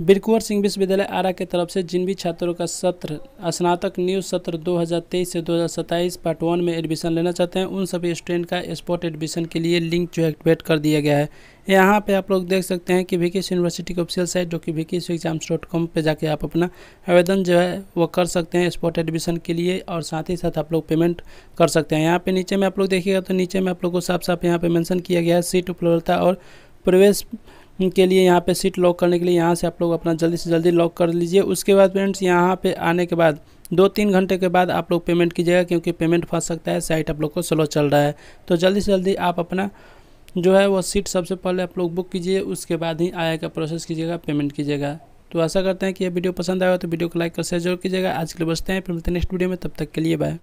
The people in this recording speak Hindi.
बिरकुअर सिंह विश्वविद्यालय आरा के तरफ से जिन भी छात्रों का सत्र स्नातक न्यू सत्र 2023 से 2027 पार्ट वन में एडमिशन लेना चाहते हैं उन सभी स्टूडेंट का स्पॉट एडमिशन के लिए लिंक जो एक्टिवेट कर दिया गया है यहाँ पे आप लोग देख सकते हैं कि वीकेस यूनिवर्सिटी की ऑफिशियल साइट जो कि वीकेस एग्जाम्स डॉट कॉम पर जाके आप अपना आवेदन जो है वो कर सकते हैं स्पॉट एडमिशन के लिए और साथ ही साथ आप लोग पेमेंट कर सकते हैं यहाँ पे नीचे में आप लोग देखिएगा तो नीचे में आप लोग को साफ साफ यहाँ पे मैंसन किया गया है सीट उपलब्धता और प्रवेश के लिए यहाँ पे सीट लॉक करने के लिए यहाँ से आप लोग अपना जल्दी से जल्दी लॉक कर लीजिए उसके बाद फ्रेंड्स यहाँ पे आने के बाद दो तीन घंटे के बाद आप लोग पेमेंट कीजिएगा क्योंकि पेमेंट फंस सकता है साइट आप लोग को स्लो चल रहा है तो जल्दी से जल्दी आप अपना जो है वो सीट सबसे पहले आप लोग बुक कीजिए उसके बाद ही आया का प्रोसेस कीजिएगा पेमेंट कीजिएगा तो आशा करते हैं कि यह वीडियो पसंद आया हो तो वीडियो को लाइक कर शेयर जरूर कीजिएगा आज के लिए बचते हैं फिर मिलते हैं नेक्स्ट वीडियो में तब तक के लिए बाय